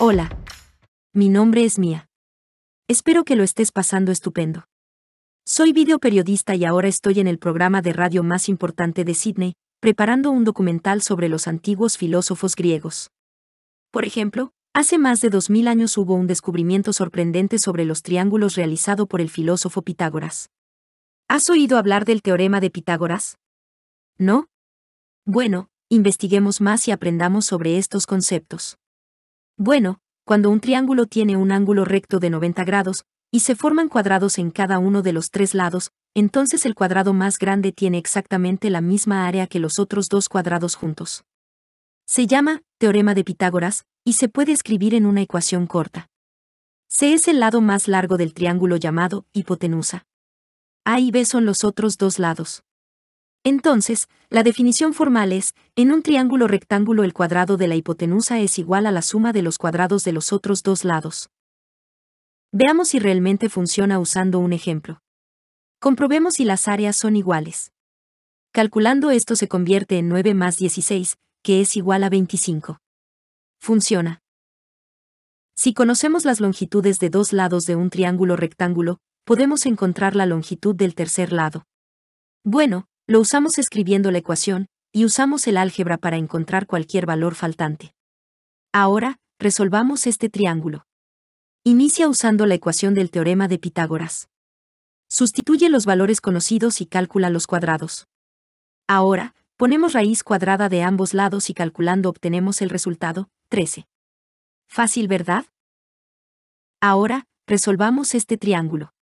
Hola. Mi nombre es Mía. Espero que lo estés pasando estupendo. Soy videoperiodista y ahora estoy en el programa de radio más importante de Sydney, preparando un documental sobre los antiguos filósofos griegos. Por ejemplo, hace más de 2000 años hubo un descubrimiento sorprendente sobre los triángulos realizado por el filósofo Pitágoras. ¿Has oído hablar del teorema de Pitágoras? ¿No? Bueno, investiguemos más y aprendamos sobre estos conceptos. Bueno, cuando un triángulo tiene un ángulo recto de 90 grados, y se forman cuadrados en cada uno de los tres lados, entonces el cuadrado más grande tiene exactamente la misma área que los otros dos cuadrados juntos. Se llama teorema de Pitágoras, y se puede escribir en una ecuación corta. C es el lado más largo del triángulo llamado hipotenusa. A y B son los otros dos lados. Entonces, la definición formal es, en un triángulo rectángulo el cuadrado de la hipotenusa es igual a la suma de los cuadrados de los otros dos lados. Veamos si realmente funciona usando un ejemplo. Comprobemos si las áreas son iguales. Calculando esto se convierte en 9 más 16, que es igual a 25. Funciona. Si conocemos las longitudes de dos lados de un triángulo rectángulo, podemos encontrar la longitud del tercer lado. Bueno, lo usamos escribiendo la ecuación, y usamos el álgebra para encontrar cualquier valor faltante. Ahora, resolvamos este triángulo. Inicia usando la ecuación del teorema de Pitágoras. Sustituye los valores conocidos y calcula los cuadrados. Ahora, ponemos raíz cuadrada de ambos lados y calculando obtenemos el resultado, 13. Fácil, ¿verdad? Ahora, resolvamos este triángulo.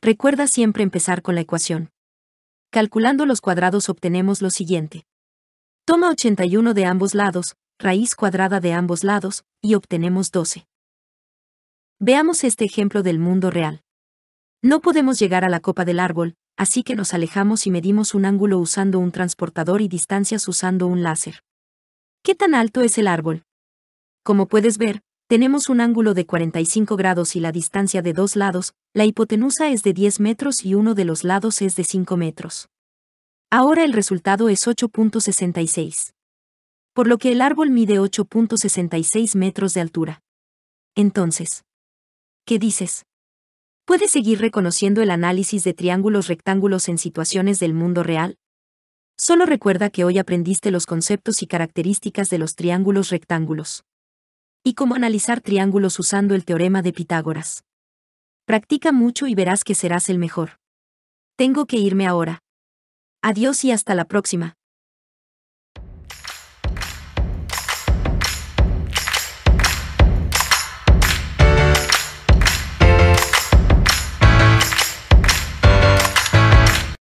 Recuerda siempre empezar con la ecuación. Calculando los cuadrados obtenemos lo siguiente. Toma 81 de ambos lados, raíz cuadrada de ambos lados, y obtenemos 12. Veamos este ejemplo del mundo real. No podemos llegar a la copa del árbol, así que nos alejamos y medimos un ángulo usando un transportador y distancias usando un láser. ¿Qué tan alto es el árbol? Como puedes ver, tenemos un ángulo de 45 grados y la distancia de dos lados, la hipotenusa es de 10 metros y uno de los lados es de 5 metros. Ahora el resultado es 8.66. Por lo que el árbol mide 8.66 metros de altura. Entonces, ¿qué dices? ¿Puedes seguir reconociendo el análisis de triángulos rectángulos en situaciones del mundo real? Solo recuerda que hoy aprendiste los conceptos y características de los triángulos rectángulos y cómo analizar triángulos usando el teorema de Pitágoras. Practica mucho y verás que serás el mejor. Tengo que irme ahora. Adiós y hasta la próxima.